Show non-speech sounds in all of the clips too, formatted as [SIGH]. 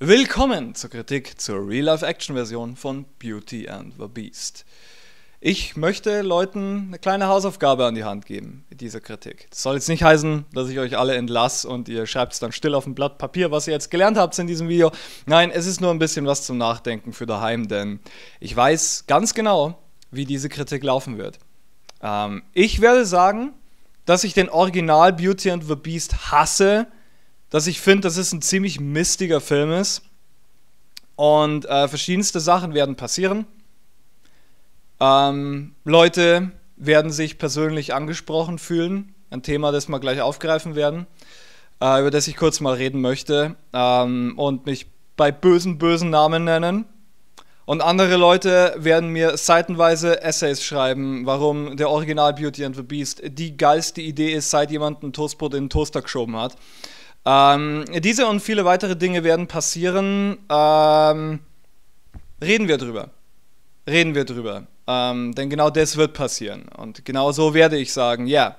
Willkommen zur Kritik zur Real-Life-Action-Version von Beauty and the Beast. Ich möchte Leuten eine kleine Hausaufgabe an die Hand geben mit dieser Kritik. Das soll jetzt nicht heißen, dass ich euch alle entlasse und ihr schreibt es dann still auf ein Blatt Papier, was ihr jetzt gelernt habt in diesem Video. Nein, es ist nur ein bisschen was zum Nachdenken für daheim, denn ich weiß ganz genau, wie diese Kritik laufen wird. Ähm, ich werde sagen, dass ich den Original Beauty and the Beast hasse, dass ich finde, dass es ein ziemlich mistiger Film ist. Und äh, verschiedenste Sachen werden passieren. Ähm, Leute werden sich persönlich angesprochen fühlen. Ein Thema, das wir gleich aufgreifen werden, äh, über das ich kurz mal reden möchte ähm, und mich bei bösen, bösen Namen nennen. Und andere Leute werden mir seitenweise Essays schreiben, warum der Original Beauty and the Beast die geilste Idee ist, seit jemand ein Toastbrot in den Toaster geschoben hat. Ähm, diese und viele weitere Dinge werden passieren. Ähm, reden wir drüber. Reden wir drüber. Ähm, denn genau das wird passieren. Und genau so werde ich sagen, ja,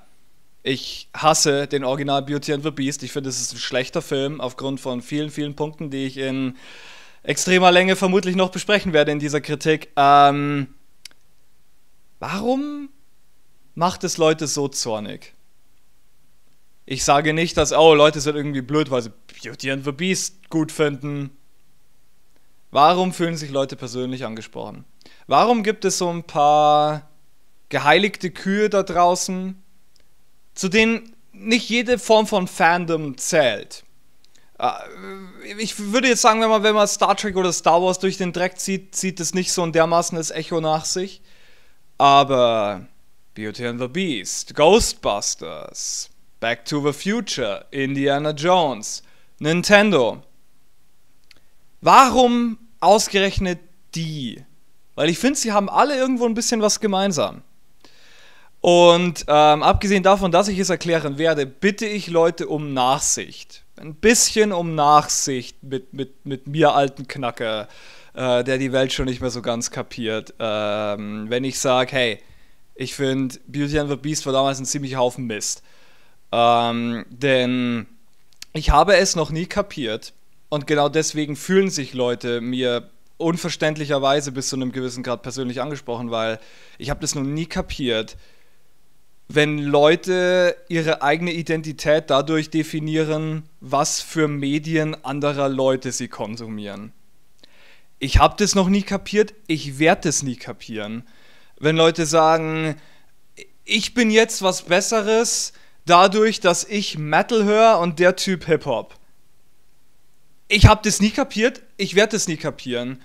ich hasse den Original Beauty and the Beast. Ich finde, es ist ein schlechter Film aufgrund von vielen, vielen Punkten, die ich in extremer Länge vermutlich noch besprechen werde in dieser Kritik. Ähm, warum macht es Leute so zornig? Ich sage nicht, dass, oh, Leute sind irgendwie blöd, weil sie Beauty and the Beast gut finden. Warum fühlen sich Leute persönlich angesprochen? Warum gibt es so ein paar geheiligte Kühe da draußen, zu denen nicht jede Form von Fandom zählt? Äh, ich würde jetzt sagen, wenn man, wenn man Star Trek oder Star Wars durch den Dreck zieht, zieht es nicht so ein dermaßenes Echo nach sich. Aber Beauty and the Beast, Ghostbusters, Back to the Future, Indiana Jones, Nintendo. Warum ausgerechnet die? Weil ich finde, sie haben alle irgendwo ein bisschen was gemeinsam. Und ähm, abgesehen davon, dass ich es erklären werde, bitte ich Leute um Nachsicht. Ein bisschen um Nachsicht mit, mit, mit mir alten Knacker, äh, der die Welt schon nicht mehr so ganz kapiert. Ähm, wenn ich sage, hey, ich finde Beauty and the Beast war damals ein ziemlicher Haufen Mist. Ähm, denn ich habe es noch nie kapiert und genau deswegen fühlen sich Leute mir unverständlicherweise bis zu einem gewissen Grad persönlich angesprochen, weil ich habe das noch nie kapiert, wenn Leute ihre eigene Identität dadurch definieren, was für Medien anderer Leute sie konsumieren. Ich habe das noch nie kapiert, ich werde es nie kapieren. Wenn Leute sagen, ich bin jetzt was Besseres, dadurch, dass ich Metal höre und der Typ Hip-Hop. Ich habe das nie kapiert, ich werde das nie kapieren.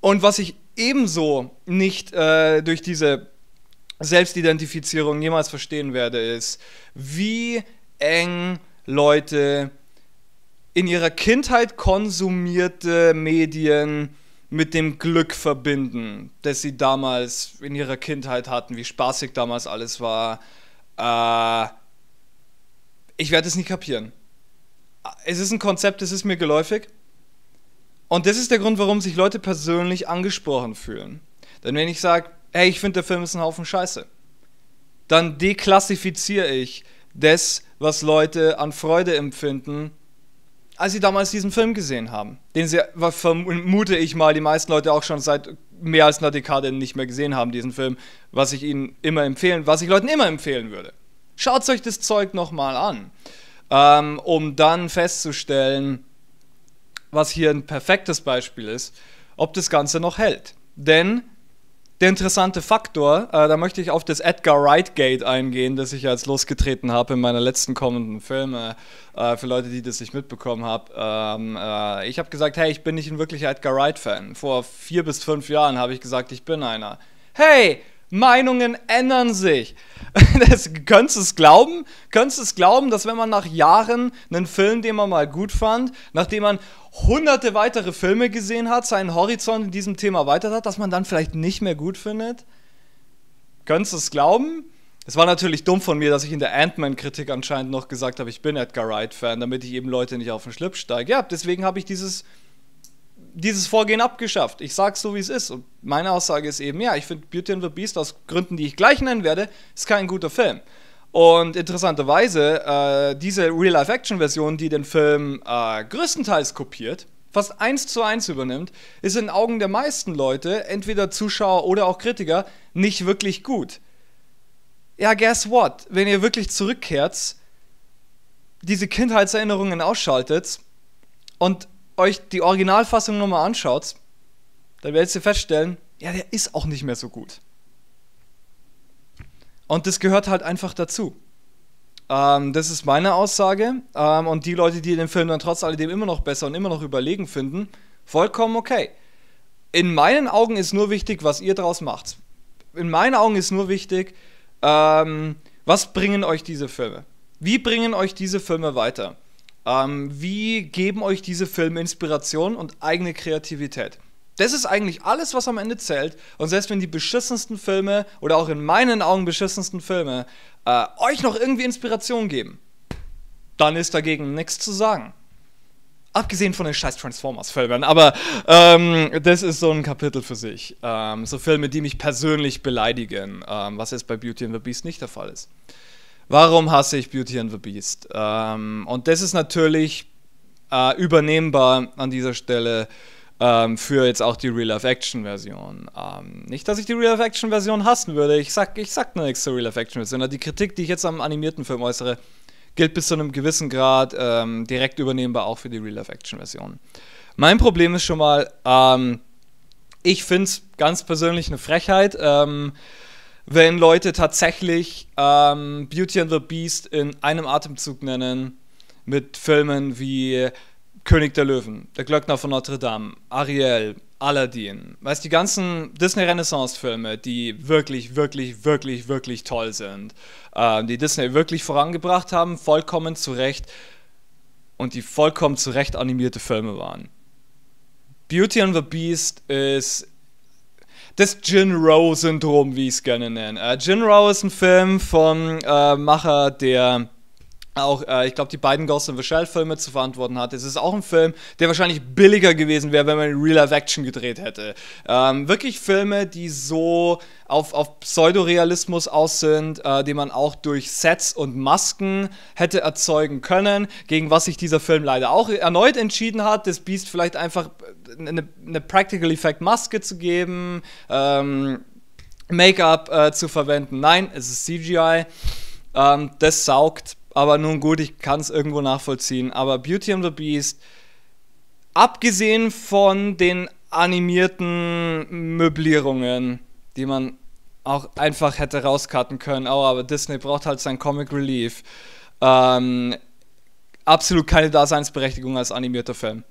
Und was ich ebenso nicht äh, durch diese Selbstidentifizierung jemals verstehen werde, ist, wie eng Leute in ihrer Kindheit konsumierte Medien mit dem Glück verbinden, das sie damals in ihrer Kindheit hatten, wie spaßig damals alles war, äh, ich werde es nicht kapieren. Es ist ein Konzept, es ist mir geläufig. Und das ist der Grund, warum sich Leute persönlich angesprochen fühlen. Denn wenn ich sage, hey, ich finde, der Film ist ein Haufen Scheiße, dann deklassifiziere ich das, was Leute an Freude empfinden, als sie damals diesen Film gesehen haben. Den sie, vermute ich mal, die meisten Leute auch schon seit mehr als einer Dekade nicht mehr gesehen haben, diesen Film, was ich ihnen immer empfehlen, was ich Leuten immer empfehlen würde. Schaut euch das Zeug nochmal an, ähm, um dann festzustellen, was hier ein perfektes Beispiel ist, ob das Ganze noch hält. Denn der interessante Faktor, äh, da möchte ich auf das Edgar Wright Gate eingehen, das ich als losgetreten habe in meiner letzten kommenden Filme. Äh, für Leute, die das nicht mitbekommen haben, ähm, äh, ich habe gesagt, hey, ich bin nicht ein wirklicher Edgar Wright Fan. Vor vier bis fünf Jahren habe ich gesagt, ich bin einer. Hey, Meinungen ändern sich. [LAUGHS] Das, könntest du es glauben? Könntest du es glauben, dass wenn man nach Jahren einen Film, den man mal gut fand, nachdem man hunderte weitere Filme gesehen hat, seinen Horizont in diesem Thema erweitert hat, dass man dann vielleicht nicht mehr gut findet? Könntest du es glauben? Es war natürlich dumm von mir, dass ich in der Ant-Man-Kritik anscheinend noch gesagt habe, ich bin Edgar Wright-Fan, damit ich eben Leute nicht auf den Schlips steige. Ja, deswegen habe ich dieses dieses Vorgehen abgeschafft. Ich sage es so, wie es ist. Und meine Aussage ist eben, ja, ich finde Beauty and the Beast aus Gründen, die ich gleich nennen werde, ist kein guter Film. Und interessanterweise, äh, diese Real-Life-Action-Version, die den Film äh, größtenteils kopiert, fast eins zu eins übernimmt, ist in Augen der meisten Leute, entweder Zuschauer oder auch Kritiker, nicht wirklich gut. Ja, guess what? Wenn ihr wirklich zurückkehrt, diese Kindheitserinnerungen ausschaltet und euch die Originalfassung nochmal anschaut, dann werdet ihr feststellen, ja, der ist auch nicht mehr so gut. Und das gehört halt einfach dazu. Ähm, das ist meine Aussage. Ähm, und die Leute, die den Film dann trotz alledem immer noch besser und immer noch überlegen finden, vollkommen okay. In meinen Augen ist nur wichtig, was ihr draus macht. In meinen Augen ist nur wichtig, ähm, was bringen euch diese Filme? Wie bringen euch diese Filme weiter? Ähm, wie geben euch diese Filme Inspiration und eigene Kreativität? Das ist eigentlich alles, was am Ende zählt. Und selbst wenn die beschissensten Filme oder auch in meinen Augen beschissensten Filme äh, euch noch irgendwie Inspiration geben, dann ist dagegen nichts zu sagen. Abgesehen von den scheiß Transformers-Filmen, aber ähm, das ist so ein Kapitel für sich. Ähm, so Filme, die mich persönlich beleidigen, ähm, was jetzt bei Beauty and the Beast nicht der Fall ist. Warum hasse ich Beauty and the Beast? Ähm, und das ist natürlich äh, übernehmbar an dieser Stelle ähm, für jetzt auch die Real-Life-Action-Version. Ähm, nicht, dass ich die Real-Life-Action-Version hassen würde. Ich sag, ich sag nur nichts zur Real-Life-Action-Version. Die Kritik, die ich jetzt am animierten Film äußere, gilt bis zu einem gewissen Grad ähm, direkt übernehmbar auch für die Real-Life-Action-Version. Mein Problem ist schon mal, ähm, ich finde es ganz persönlich eine Frechheit. Ähm, wenn Leute tatsächlich ähm, Beauty and the Beast in einem Atemzug nennen mit Filmen wie König der Löwen, Der Glöckner von Notre Dame, Ariel, Aladdin, weißt du, die ganzen Disney-Renaissance-Filme, die wirklich, wirklich, wirklich, wirklich toll sind, äh, die Disney wirklich vorangebracht haben, vollkommen zu Recht und die vollkommen zu Recht animierte Filme waren. Beauty and the Beast ist das Jin Rowe-Syndrom, wie ich es gerne nenne. Äh, Jin Rowe ist ein Film vom äh, Macher der auch, äh, ich glaube, die beiden Ghost in the Shell-Filme zu verantworten hat. Es ist auch ein Film, der wahrscheinlich billiger gewesen wäre, wenn man in Real-Life-Action gedreht hätte. Ähm, wirklich Filme, die so auf, auf Pseudorealismus aus sind, äh, den man auch durch Sets und Masken hätte erzeugen können, gegen was sich dieser Film leider auch erneut entschieden hat, das Beast vielleicht einfach äh, eine, eine Practical-Effect-Maske zu geben, ähm, Make-up äh, zu verwenden. Nein, es ist CGI. Ähm, das saugt aber nun gut, ich kann es irgendwo nachvollziehen. Aber Beauty and the Beast, abgesehen von den animierten Möblierungen, die man auch einfach hätte rauscutten können, oh, aber Disney braucht halt sein Comic Relief. Ähm, absolut keine Daseinsberechtigung als animierter Film.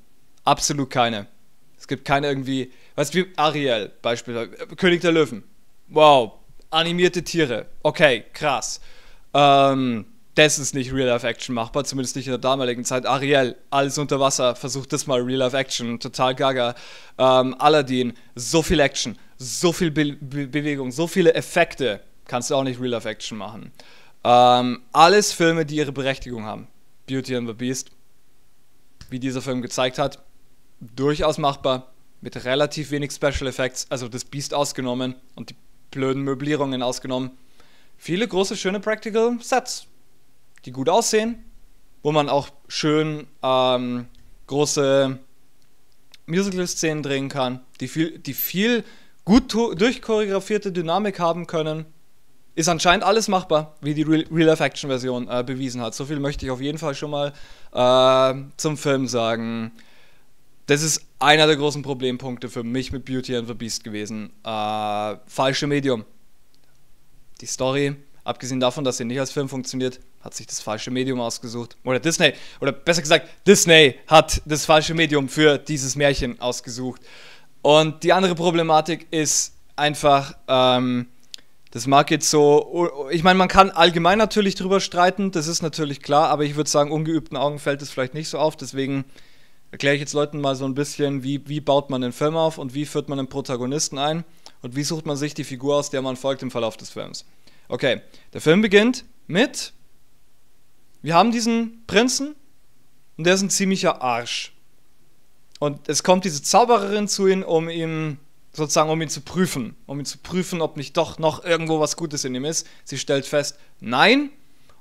Absolut keine. Es gibt keine irgendwie, was wie Ariel beispielsweise, König der Löwen. Wow, animierte Tiere. Okay, krass. Ähm, das ist nicht Real-Life-Action machbar, zumindest nicht in der damaligen Zeit. Ariel, alles unter Wasser, versucht das mal Real-Life-Action, total gaga. Ähm, Aladdin, so viel Action, so viel Be Be Bewegung, so viele Effekte, kannst du auch nicht Real-Life-Action machen. Ähm, alles Filme, die ihre Berechtigung haben. Beauty and the Beast, wie dieser Film gezeigt hat, durchaus machbar, mit relativ wenig Special Effects, also das Beast ausgenommen und die blöden Möblierungen ausgenommen. Viele große, schöne Practical Sets die gut aussehen, wo man auch schön ähm, große Musical-Szenen drehen kann, die viel, die viel gut durchchoreografierte Dynamik haben können. Ist anscheinend alles machbar, wie die Real-Life-Action-Version äh, bewiesen hat. So viel möchte ich auf jeden Fall schon mal äh, zum Film sagen. Das ist einer der großen Problempunkte für mich mit Beauty and the Beast gewesen. Äh, falsche Medium. Die Story, abgesehen davon, dass sie nicht als Film funktioniert, hat sich das falsche Medium ausgesucht. Oder Disney, oder besser gesagt, Disney hat das falsche Medium für dieses Märchen ausgesucht. Und die andere Problematik ist einfach, ähm, das mag jetzt so, ich meine, man kann allgemein natürlich drüber streiten, das ist natürlich klar, aber ich würde sagen, ungeübten Augen fällt es vielleicht nicht so auf, deswegen erkläre ich jetzt Leuten mal so ein bisschen, wie, wie baut man den Film auf und wie führt man den Protagonisten ein und wie sucht man sich die Figur aus, der man folgt im Verlauf des Films. Okay, der Film beginnt mit wir haben diesen Prinzen und der ist ein ziemlicher Arsch. Und es kommt diese Zaubererin zu ihm, um ihm sozusagen, um ihn zu prüfen, um ihn zu prüfen, ob nicht doch noch irgendwo was Gutes in ihm ist. Sie stellt fest, nein,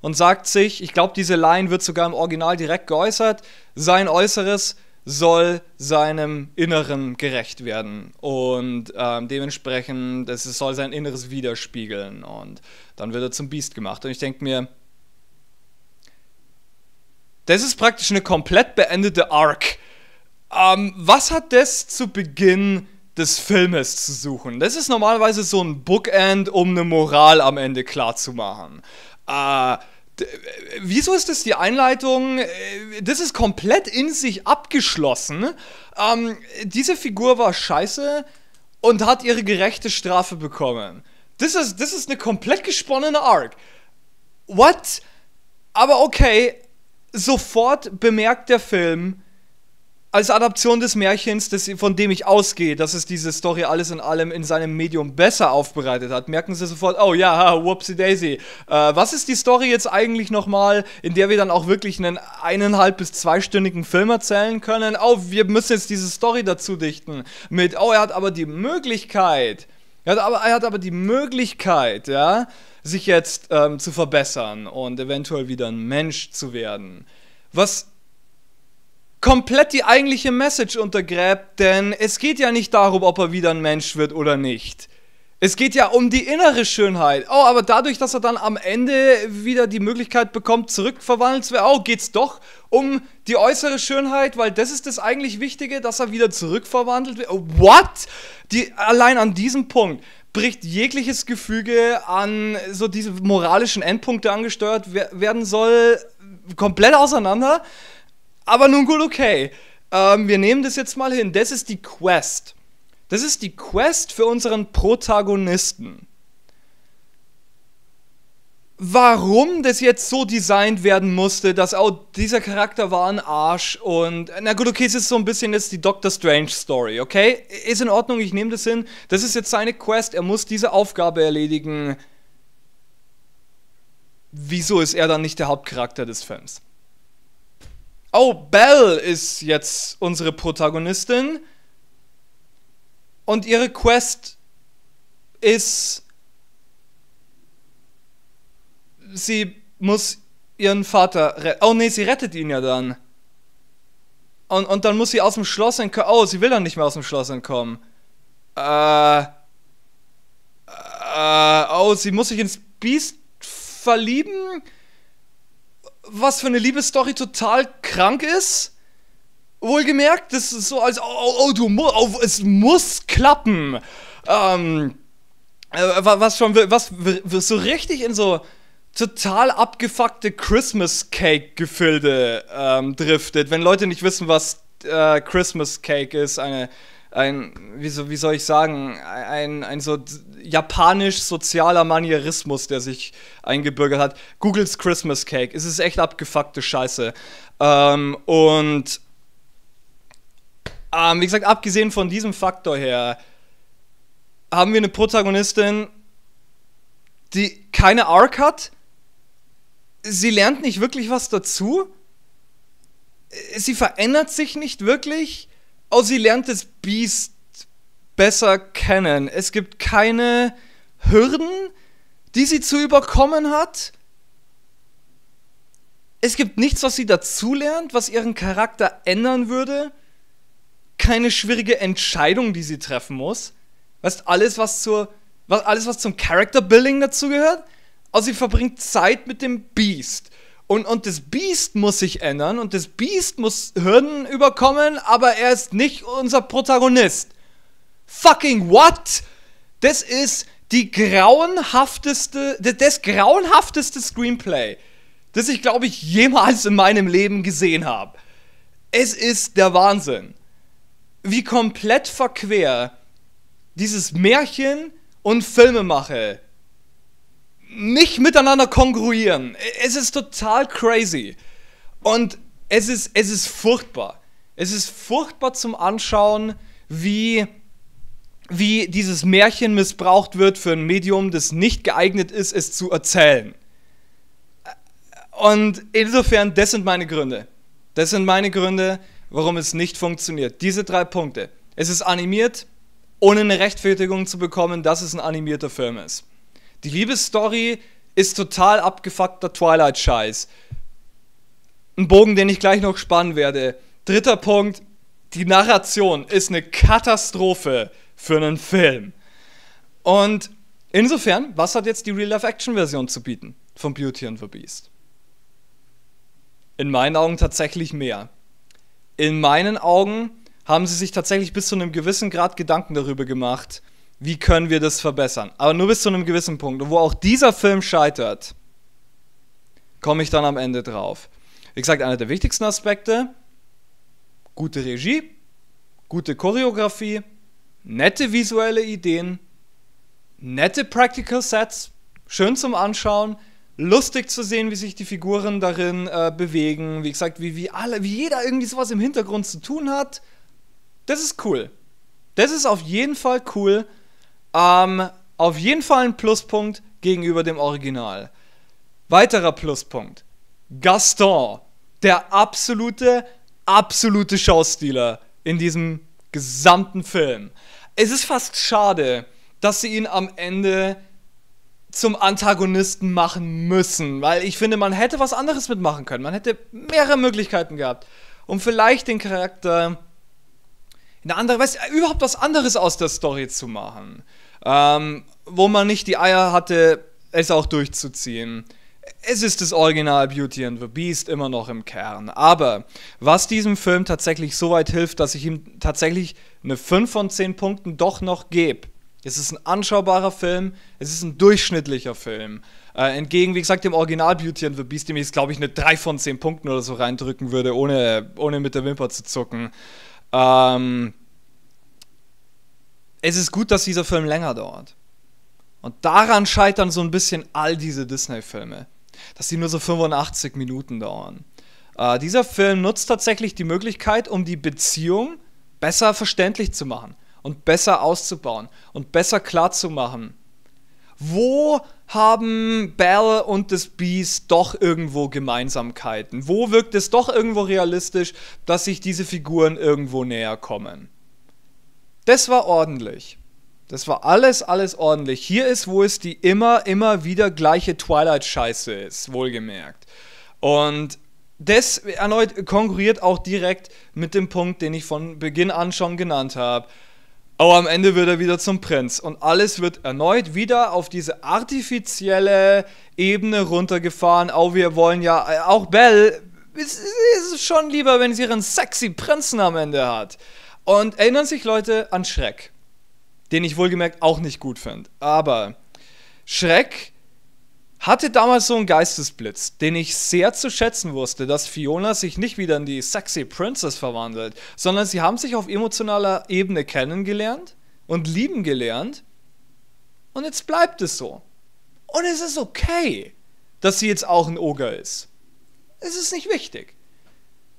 und sagt sich, ich glaube, diese Line wird sogar im Original direkt geäußert, sein Äußeres soll seinem Inneren gerecht werden und ähm, dementsprechend es soll sein Inneres widerspiegeln und dann wird er zum Biest gemacht und ich denke mir, das ist praktisch eine komplett beendete Arc. Ähm, was hat das zu Beginn des Filmes zu suchen? Das ist normalerweise so ein Bookend, um eine Moral am Ende klarzumachen. Äh, äh wieso ist das die Einleitung? Äh, das ist komplett in sich abgeschlossen. Ähm, diese Figur war scheiße und hat ihre gerechte Strafe bekommen. Das ist, das ist eine komplett gesponnene Arc. What? Aber okay, sofort bemerkt der Film als Adaption des Märchens, das, von dem ich ausgehe, dass es diese Story alles in allem in seinem Medium besser aufbereitet hat, merken sie sofort, oh ja, whoopsie daisy. Äh, was ist die Story jetzt eigentlich nochmal, in der wir dann auch wirklich einen eineinhalb bis zweistündigen Film erzählen können? Oh, wir müssen jetzt diese Story dazu dichten. Mit, oh, er hat aber die Möglichkeit. Er hat aber, er hat aber die Möglichkeit, ja sich jetzt ähm, zu verbessern und eventuell wieder ein Mensch zu werden. Was komplett die eigentliche Message untergräbt, denn es geht ja nicht darum, ob er wieder ein Mensch wird oder nicht. Es geht ja um die innere Schönheit. Oh, aber dadurch, dass er dann am Ende wieder die Möglichkeit bekommt, zurückverwandelt zu werden, oh, geht es doch um die äußere Schönheit, weil das ist das eigentlich Wichtige, dass er wieder zurückverwandelt wird. what? Die, allein an diesem Punkt bricht jegliches Gefüge an so diese moralischen Endpunkte angesteuert werden soll, komplett auseinander. Aber nun gut, okay. Ähm, wir nehmen das jetzt mal hin. Das ist die Quest. Das ist die Quest für unseren Protagonisten warum das jetzt so designt werden musste, dass auch dieser Charakter war ein Arsch und na gut, okay, es ist so ein bisschen jetzt die Doctor Strange Story, okay? Ist in Ordnung, ich nehme das hin. Das ist jetzt seine Quest, er muss diese Aufgabe erledigen. Wieso ist er dann nicht der Hauptcharakter des Films? Oh, Belle ist jetzt unsere Protagonistin und ihre Quest ist sie muss ihren Vater retten. Oh nee, sie rettet ihn ja dann. Und, und dann muss sie aus dem Schloss entkommen. Oh, sie will dann nicht mehr aus dem Schloss entkommen. Äh. Äh. Oh, sie muss sich ins Biest verlieben. Was für eine Liebesstory total krank ist. Wohlgemerkt, das ist so als. Oh, oh, oh du musst. Oh, es muss klappen. Ähm. Äh, was schon. Was, was so richtig in so total abgefuckte Christmas Cake Gefilde ähm, driftet. Wenn Leute nicht wissen, was äh, Christmas Cake ist, eine ein, wie, so, wie soll ich sagen, ein, ein so japanisch-sozialer Manierismus, der sich eingebürgert hat. Googles Christmas Cake. Es ist echt abgefuckte Scheiße. Ähm, und ähm, wie gesagt, abgesehen von diesem Faktor her, haben wir eine Protagonistin, die keine Arc hat, sie lernt nicht wirklich was dazu. Sie verändert sich nicht wirklich. Oh, sie lernt das Beast besser kennen. Es gibt keine Hürden, die sie zu überkommen hat. Es gibt nichts, was sie dazulernt, was ihren Charakter ändern würde. Keine schwierige Entscheidung, die sie treffen muss. Weißt alles, was zur, was, alles, was zum Character Building dazugehört, also sie verbringt Zeit mit dem Biest. Und, und das Biest muss sich ändern und das Biest muss Hürden überkommen, aber er ist nicht unser Protagonist. Fucking what? Das ist die grauenhafteste, das, grauenhafteste Screenplay, das ich, glaube ich, jemals in meinem Leben gesehen habe. Es ist der Wahnsinn. Wie komplett verquer dieses Märchen und Filmemache nicht miteinander kongruieren. Es ist total crazy. Und es ist, es ist furchtbar. Es ist furchtbar zum Anschauen, wie, wie dieses Märchen missbraucht wird für ein Medium, das nicht geeignet ist, es zu erzählen. Und insofern, das sind meine Gründe. Das sind meine Gründe, warum es nicht funktioniert. Diese drei Punkte. Es ist animiert, ohne eine Rechtfertigung zu bekommen, dass es ein animierter Film ist. Die Liebesstory ist total abgefuckter Twilight-Scheiß. Ein Bogen, den ich gleich noch spannen werde. Dritter Punkt, die Narration ist eine Katastrophe für einen Film. Und insofern, was hat jetzt die Real-Life-Action-Version zu bieten von Beauty and the Beast? In meinen Augen tatsächlich mehr. In meinen Augen haben sie sich tatsächlich bis zu einem gewissen Grad Gedanken darüber gemacht, wie können wir das verbessern. Aber nur bis zu einem gewissen Punkt. Und wo auch dieser Film scheitert, komme ich dann am Ende drauf. Wie gesagt, einer der wichtigsten Aspekte, gute Regie, gute Choreografie, nette visuelle Ideen, nette Practical Sets, schön zum Anschauen, lustig zu sehen, wie sich die Figuren darin äh, bewegen, wie gesagt, wie, wie, alle, wie jeder irgendwie sowas im Hintergrund zu tun hat. Das ist cool. Das ist auf jeden Fall cool ähm, auf jeden Fall ein Pluspunkt gegenüber dem Original. Weiterer Pluspunkt. Gaston, der absolute, absolute Schauspieler in diesem gesamten Film. Es ist fast schade, dass sie ihn am Ende zum Antagonisten machen müssen, weil ich finde, man hätte was anderes mitmachen können. Man hätte mehrere Möglichkeiten gehabt, um vielleicht den Charakter in eine andere, weißt, überhaupt was anderes aus der Story zu machen ähm, wo man nicht die Eier hatte, es auch durchzuziehen. Es ist das Original Beauty and the Beast immer noch im Kern. Aber was diesem Film tatsächlich so weit hilft, dass ich ihm tatsächlich eine 5 von 10 Punkten doch noch gebe. Es ist ein anschaubarer Film, es ist ein durchschnittlicher Film. Äh, entgegen, wie gesagt, dem Original Beauty and the Beast, dem ich jetzt, glaube ich, eine 3 von 10 Punkten oder so reindrücken würde, ohne, ohne mit der Wimper zu zucken. Ähm, es ist gut, dass dieser Film länger dauert. Und daran scheitern so ein bisschen all diese Disney-Filme, dass sie nur so 85 Minuten dauern. Äh, dieser Film nutzt tatsächlich die Möglichkeit, um die Beziehung besser verständlich zu machen und besser auszubauen und besser klarzumachen, Wo haben Belle und das Beast doch irgendwo Gemeinsamkeiten? Wo wirkt es doch irgendwo realistisch, dass sich diese Figuren irgendwo näher kommen? Das war ordentlich. Das war alles, alles ordentlich. Hier ist, wo es die immer, immer wieder gleiche Twilight-Scheiße ist, wohlgemerkt. Und das erneut konkurriert auch direkt mit dem Punkt, den ich von Beginn an schon genannt habe. Aber am Ende wird er wieder zum Prinz und alles wird erneut wieder auf diese artifizielle Ebene runtergefahren. Auch wir wollen ja, äh, auch Belle, es ist schon lieber, wenn sie ihren sexy Prinzen am Ende hat. Und erinnern sich Leute an Schreck, den ich wohlgemerkt auch nicht gut finde. Aber Schreck hatte damals so einen Geistesblitz, den ich sehr zu schätzen wusste, dass Fiona sich nicht wieder in die sexy Princess verwandelt, sondern sie haben sich auf emotionaler Ebene kennengelernt und lieben gelernt. Und jetzt bleibt es so. Und es ist okay, dass sie jetzt auch ein Oger ist. Es ist nicht wichtig.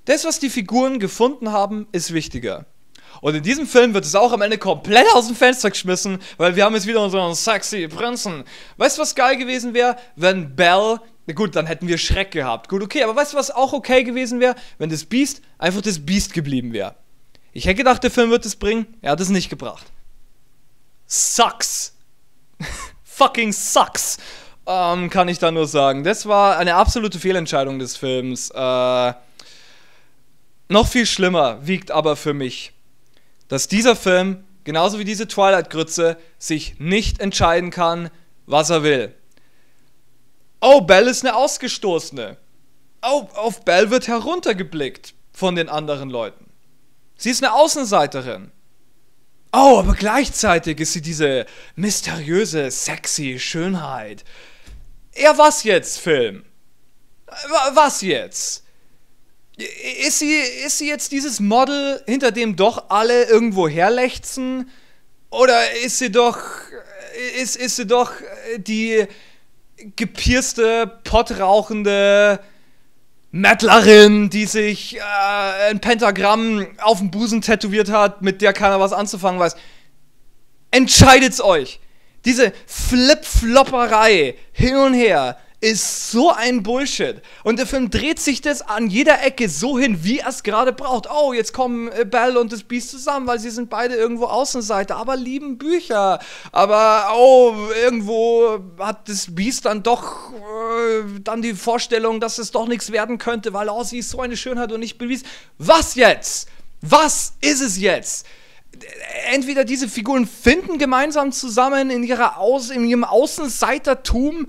Das, was die Figuren gefunden haben, ist wichtiger. Und in diesem Film wird es auch am Ende komplett aus dem Fenster geschmissen, weil wir haben jetzt wieder unseren sexy Prinzen. Weißt du, was geil gewesen wäre, wenn Bell. Gut, dann hätten wir Schreck gehabt. Gut, okay, aber weißt du, was auch okay gewesen wäre, wenn das Biest einfach das Biest geblieben wäre? Ich hätte gedacht, der Film wird es bringen. Er hat es nicht gebracht. Sucks. [LAUGHS] Fucking sucks. Ähm, kann ich da nur sagen. Das war eine absolute Fehlentscheidung des Films. Äh, noch viel schlimmer wiegt aber für mich dass dieser Film, genauso wie diese Twilight-Grütze, sich nicht entscheiden kann, was er will. Oh, Belle ist eine Ausgestoßene. Oh, auf Belle wird heruntergeblickt von den anderen Leuten. Sie ist eine Außenseiterin. Oh, aber gleichzeitig ist sie diese mysteriöse, sexy Schönheit. Ja, was jetzt, Film? Was jetzt? Ist sie, ist sie jetzt dieses Model, hinter dem doch alle irgendwo herlechzen? Oder ist sie doch. Ist, ist sie doch die gepierste, potrauchende Mettlerin, die sich äh, ein Pentagramm auf dem Busen tätowiert hat, mit der keiner was anzufangen weiß? Entscheidet's euch! Diese Flip-Flopperei hin und her ist so ein Bullshit. Und der Film dreht sich das an jeder Ecke so hin, wie er es gerade braucht. Oh, jetzt kommen äh, Belle und das Biest zusammen, weil sie sind beide irgendwo Außenseiter, aber lieben Bücher. Aber, oh, irgendwo hat das Biest dann doch äh, dann die Vorstellung, dass es doch nichts werden könnte, weil, oh, sie ist so eine Schönheit und nicht bewies. Was jetzt? Was ist es jetzt? entweder diese Figuren finden gemeinsam zusammen in, ihrer Aus, in ihrem Außenseitertum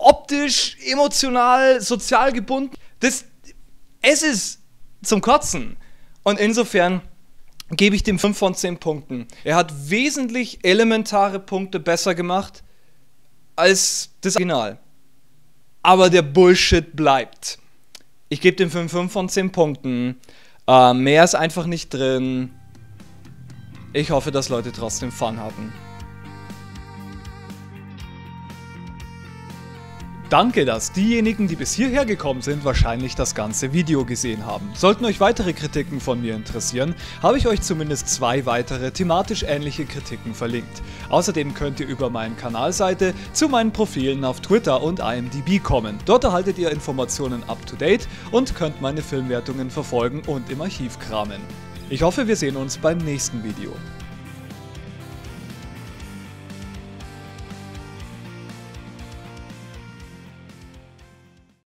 optisch, emotional, sozial gebunden. Das, es ist zum Kotzen. Und insofern gebe ich dem 5 von 10 Punkten. Er hat wesentlich elementare Punkte besser gemacht als das Original. Aber der Bullshit bleibt. Ich gebe dem Film 5 von 10 Punkten. Äh, mehr ist einfach nicht drin. Ich hoffe, dass Leute trotzdem Fun hatten. Danke, dass diejenigen, die bis hierher gekommen sind, wahrscheinlich das ganze Video gesehen haben. Sollten euch weitere Kritiken von mir interessieren, habe ich euch zumindest zwei weitere thematisch ähnliche Kritiken verlinkt. Außerdem könnt ihr über meine Kanalseite zu meinen Profilen auf Twitter und IMDb kommen. Dort erhaltet ihr Informationen up to date und könnt meine Filmwertungen verfolgen und im Archiv kramen. Ich hoffe, wir sehen uns beim nächsten Video.